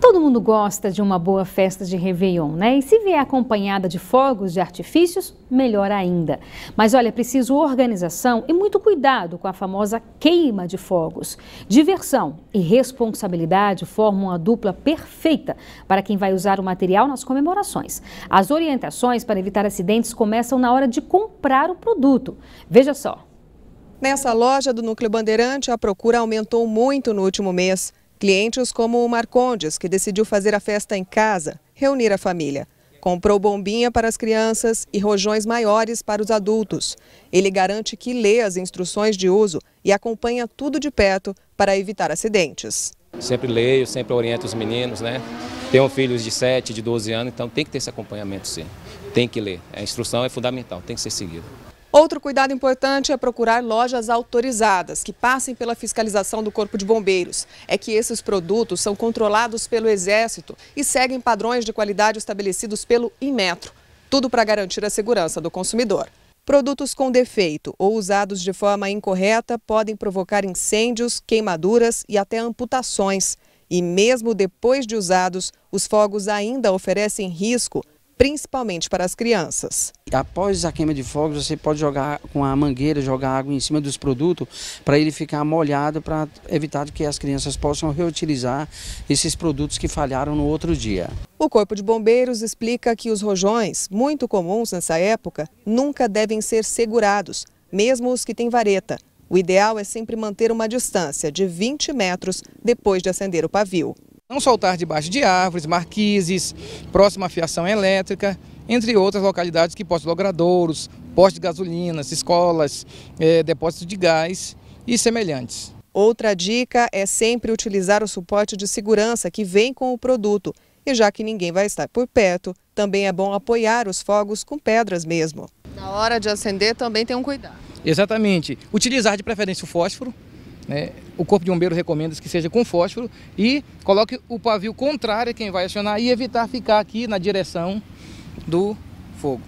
Todo mundo gosta de uma boa festa de Réveillon, né? E se vier acompanhada de fogos de artifícios, melhor ainda. Mas olha, preciso organização e muito cuidado com a famosa queima de fogos. Diversão e responsabilidade formam a dupla perfeita para quem vai usar o material nas comemorações. As orientações para evitar acidentes começam na hora de comprar o produto. Veja só. Nessa loja do Núcleo Bandeirante, a procura aumentou muito no último mês. Clientes como o Marcondes, que decidiu fazer a festa em casa, reunir a família. Comprou bombinha para as crianças e rojões maiores para os adultos. Ele garante que lê as instruções de uso e acompanha tudo de perto para evitar acidentes. Sempre leio, sempre oriento os meninos, né? Tenho filhos de 7, de 12 anos, então tem que ter esse acompanhamento sim. Tem que ler. A instrução é fundamental, tem que ser seguida. Outro cuidado importante é procurar lojas autorizadas, que passem pela fiscalização do Corpo de Bombeiros. É que esses produtos são controlados pelo Exército e seguem padrões de qualidade estabelecidos pelo Inmetro. Tudo para garantir a segurança do consumidor. Produtos com defeito ou usados de forma incorreta podem provocar incêndios, queimaduras e até amputações. E mesmo depois de usados, os fogos ainda oferecem risco principalmente para as crianças. Após a queima de fogos, você pode jogar com a mangueira, jogar água em cima dos produtos para ele ficar molhado, para evitar que as crianças possam reutilizar esses produtos que falharam no outro dia. O Corpo de Bombeiros explica que os rojões, muito comuns nessa época, nunca devem ser segurados, mesmo os que têm vareta. O ideal é sempre manter uma distância de 20 metros depois de acender o pavio. Não soltar debaixo de árvores, marquises, próxima à fiação elétrica, entre outras localidades que postos logradouros, postos de gasolinas, escolas, é, depósitos de gás e semelhantes. Outra dica é sempre utilizar o suporte de segurança que vem com o produto. E já que ninguém vai estar por perto, também é bom apoiar os fogos com pedras mesmo. Na hora de acender também tem um cuidado. Exatamente. Utilizar de preferência o fósforo, né? O Corpo de Bombeiro recomenda que seja com fósforo e coloque o pavio contrário a quem vai acionar e evitar ficar aqui na direção do fogo.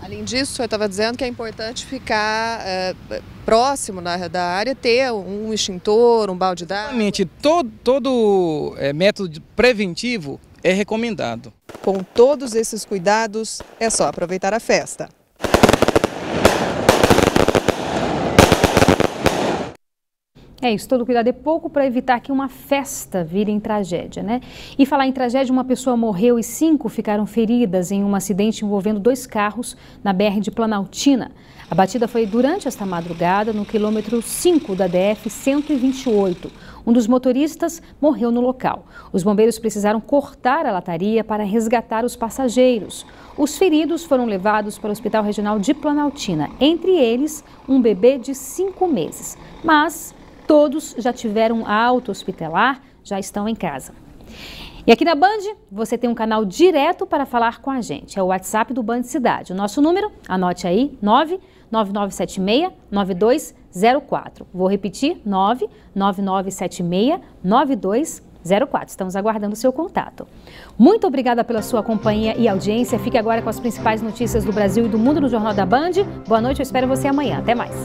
Além disso, eu estava dizendo que é importante ficar é, próximo na, da área, ter um extintor, um balde d'água. Exatamente, todo, todo eh, é, método preventivo é recomendado. Com todos esses cuidados, é só aproveitar a festa. É isso, todo cuidado é pouco para evitar que uma festa vire em tragédia, né? E falar em tragédia, uma pessoa morreu e cinco ficaram feridas em um acidente envolvendo dois carros na BR de Planaltina. A batida foi durante esta madrugada, no quilômetro 5 da DF 128. Um dos motoristas morreu no local. Os bombeiros precisaram cortar a lataria para resgatar os passageiros. Os feridos foram levados para o Hospital Regional de Planaltina, entre eles um bebê de cinco meses. Mas Todos já tiveram alta hospitalar, já estão em casa. E aqui na Band, você tem um canal direto para falar com a gente. É o WhatsApp do Band Cidade. O nosso número, anote aí, 99976-9204. Vou repetir, 99976-9204. Estamos aguardando o seu contato. Muito obrigada pela sua companhia e audiência. Fique agora com as principais notícias do Brasil e do mundo no Jornal da Band. Boa noite, eu espero você amanhã. Até mais.